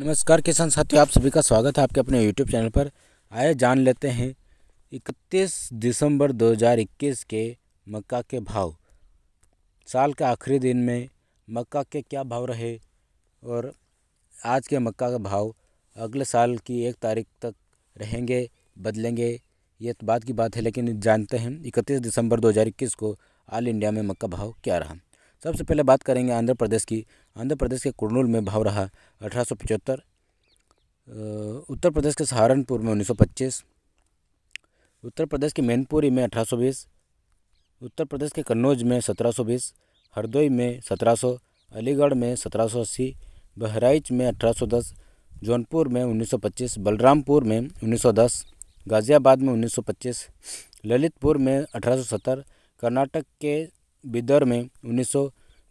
नमस्कार किसान साथियों आप सभी का स्वागत है आपके अपने यूट्यूब चैनल पर आए जान लेते हैं 31 दिसंबर 2021 के मक्का के भाव साल के आखिरी दिन में मक्का के क्या भाव रहे और आज के मक्का के भाव अगले साल की एक तारीख तक रहेंगे बदलेंगे ये तो बात की बात है लेकिन जानते हैं 31 दिसंबर 2021 को ऑल इंडिया में मक्का भाव क्या रहा सबसे पहले बात करेंगे आंध्र प्रदेश की आंध्र प्रदेश के कुरनूल में भाव रहा अठारह उत्तर प्रदेश के सहारनपुर में 1925 उत्तर प्रदेश के मैनपुरी में 1820 उत्तर प्रदेश के कन्नौज में 1720 हरदोई में 1700 अलीगढ़ में 1780 बहराइच में 1810 जौनपुर में 1925 बलरामपुर में 1910 गाज़ियाबाद में 1925 ललितपुर में 1870 कर्नाटक के बिदर में उन्नीस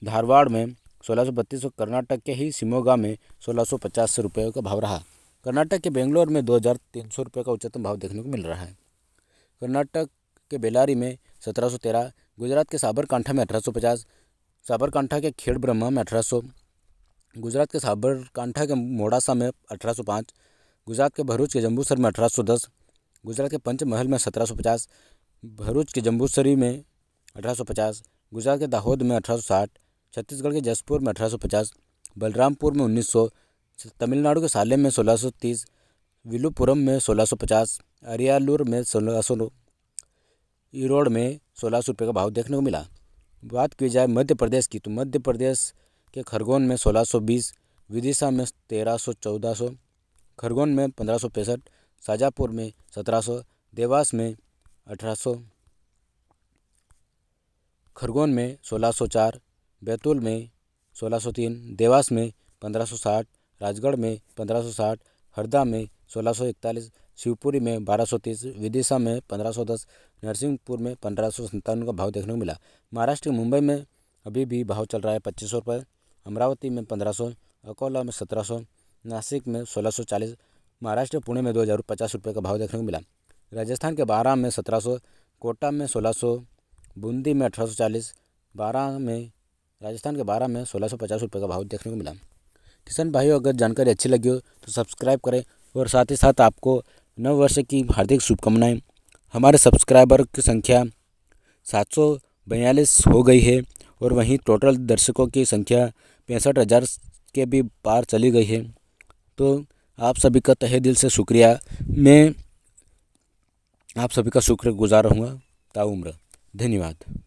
धारवाड़ में सोलह सौ बत्तीस और कर्नाटक के ही सिमोगा में सोलह सौ पचास रुपये का भाव रहा कर्नाटक के बेंगलोर में दो हज़ार तीन सौ रुपये का उच्चतम भाव देखने को मिल रहा है कर्नाटक के बेलारी में सत्रह सौ तेरह गुजरात के साबरकांठा में अठारह सौ पचास साबरकांठा के खेड़ ब्रह्मा में अठारह सौ गुजरात के साबरकांठा के मोड़ासा में अठारह सौ पाँच गुजरात के भरूच के जम्बूसर में अठारह सौ दस गुजरात के पंचमहल में सत्रह सौ पचास भरूच के जम्बूसरी में अठारह सौ पचास गुजरात के दाहोद में अठारह छत्तीसगढ़ के जसपुर में पचास बलरामपुर में सौ तमिलनाडु के सालेम में तीस विलुपुरम में सोलह सौ पचास अरियालुर में सोलह सौ ईरोड में सोलह सौ रुपये का भाव देखने को मिला बात की जाए मध्य प्रदेश की तो मध्य प्रदेश के खरगोन में सोलह सौ बीस विदिशा में तेरह सौ चौदह सौ खरगोन में पंद्रह सौ पैंसठ शाजापुर में सत्रह सौ देवास में अठारह सौ खरगोन में 1604, बैतूल में 1603, देवास में 1560, राजगढ़ में 1560, हरदा में 1641, शिवपुरी में 1230, विदिशा में 1510, नरसिंहपुर में पंद्रह का भाव देखने को मिला महाराष्ट्र मुंबई में अभी भी भाव चल रहा है पच्चीस सौ रुपये अमरावती में पंद्रह सौ अकोला में सत्रह सौ नासिक में सोलह सौ चालीस महाराष्ट्र पुणे में दो हज़ार पचास रुपये का भाव देखने को मिला राजस्थान के बारह में सत्रह सौ कोटा में सोलह सौ बूंदी में अठारह सौ चालीस बारह में राजस्थान के बारह में सोलह सौ पचास रुपये का भाव देखने को मिला किसान भाइयों अगर जानकारी अच्छी लगी हो तो सब्सक्राइब करें और साथ ही साथ आपको नव वर्ष की हार्दिक शुभकामनाएं हमारे सब्सक्राइबर की संख्या सात सौ बयालीस हो गई है और वहीं टोटल दर्शकों की संख्या पैंसठ हज़ार के भी पार चली गई है तो आप सभी का तहे दिल से शुक्रिया मैं आप सभी का शुक्रगुजार रहूँगा ताउम्र धन्यवाद